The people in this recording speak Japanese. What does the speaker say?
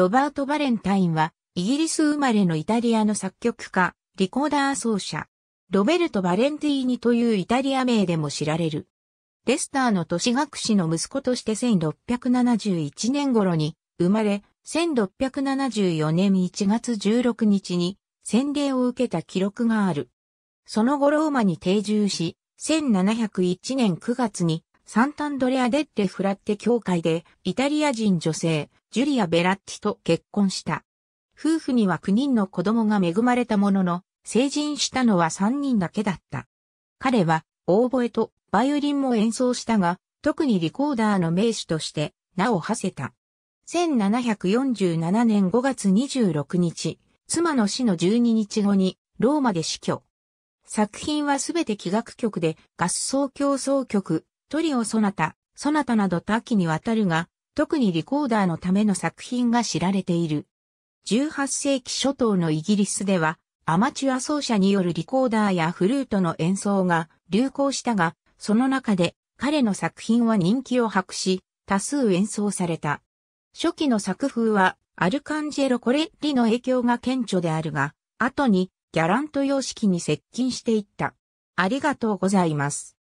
ロバート・バレンタインは、イギリス生まれのイタリアの作曲家、リコーダー奏者、ロベルト・バレンティーニというイタリア名でも知られる。レスターの都市学士の息子として1671年頃に生まれ、1674年1月16日に洗礼を受けた記録がある。その後ローマに定住し、1701年9月にサンタンドレア・デッテ・フラッテ教会で、イタリア人女性、ジュリア・ベラッティと結婚した。夫婦には9人の子供が恵まれたものの、成人したのは3人だけだった。彼は、オーボエとバイオリンも演奏したが、特にリコーダーの名手として名を馳せた。1747年5月26日、妻の死の12日後にローマで死去。作品はすべて器楽曲で合奏競争曲、トリオ・ソナタ、ソナタなど多岐にわたるが、特にリコーダーのための作品が知られている。18世紀初頭のイギリスでは、アマチュア奏者によるリコーダーやフルートの演奏が流行したが、その中で彼の作品は人気を博し、多数演奏された。初期の作風はアルカンジェロ・コレッリの影響が顕著であるが、後にギャラント様式に接近していった。ありがとうございます。